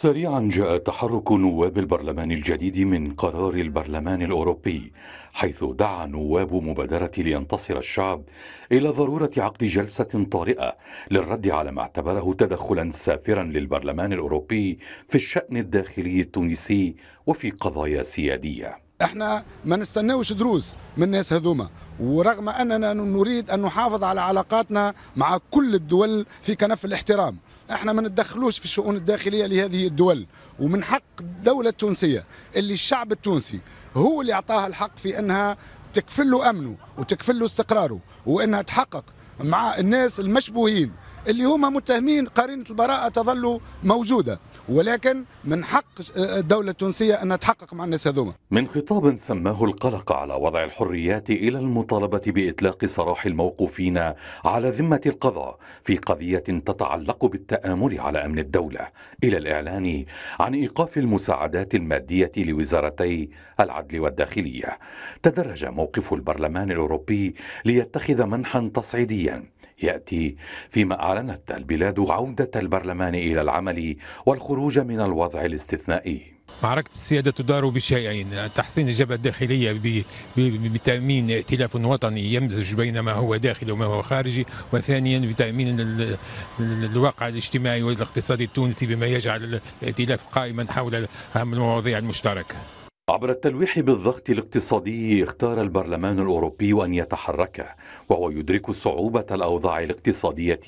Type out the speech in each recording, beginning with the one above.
سريعا جاء تحرك نواب البرلمان الجديد من قرار البرلمان الاوروبي حيث دعا نواب مبادره لينتصر الشعب الى ضروره عقد جلسه طارئه للرد على ما اعتبره تدخلا سافرا للبرلمان الاوروبي في الشان الداخلي التونسي وفي قضايا سياديه احنا ما نستناوش دروس من الناس هذوما ورغم اننا نريد ان نحافظ على علاقاتنا مع كل الدول في كنف الاحترام احنا ما نتدخلوش في الشؤون الداخليه لهذه الدول ومن حق الدوله التونسيه اللي الشعب التونسي هو اللي اعطاها الحق في انها تكفل له امنه وتكفل له استقراره وانها تحقق مع الناس المشبوهين اللي هما متهمين قرينه البراءه تظل موجوده ولكن من حق الدوله التونسيه ان تحقق مع الناس هذوما من خطاب سماه القلق على وضع الحريات الى المطالبه باطلاق سراح الموقوفين على ذمه القضاء في قضيه تتعلق بالتآمر على امن الدوله الى الاعلان عن ايقاف المساعدات الماديه لوزارتي العدل والداخليه تدرج موقف البرلمان الاوروبي ليتخذ منحا تصعيديا ياتي فيما اعلنت البلاد عوده البرلمان الى العمل والخروج من الوضع الاستثنائي معركة السيادة تدار بشيئين تحسين الجبهة الداخلية بتأمين ائتلاف وطني يمزج بين ما هو داخلي وما هو خارجي وثانيا بتأمين الواقع الاجتماعي والاقتصادي التونسي بما يجعل الائتلاف قائما حول أهم المواضيع المشتركة عبر التلويح بالضغط الاقتصادي اختار البرلمان الاوروبي ان يتحرك وهو يدرك صعوبه الاوضاع الاقتصاديه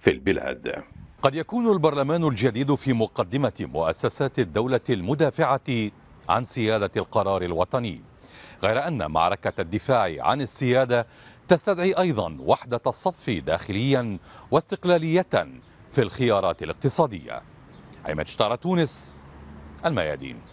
في البلاد. قد يكون البرلمان الجديد في مقدمه مؤسسات الدوله المدافعه عن سياده القرار الوطني. غير ان معركه الدفاع عن السياده تستدعي ايضا وحده الصف داخليا واستقلاليه في الخيارات الاقتصاديه. عماد تونس الميادين.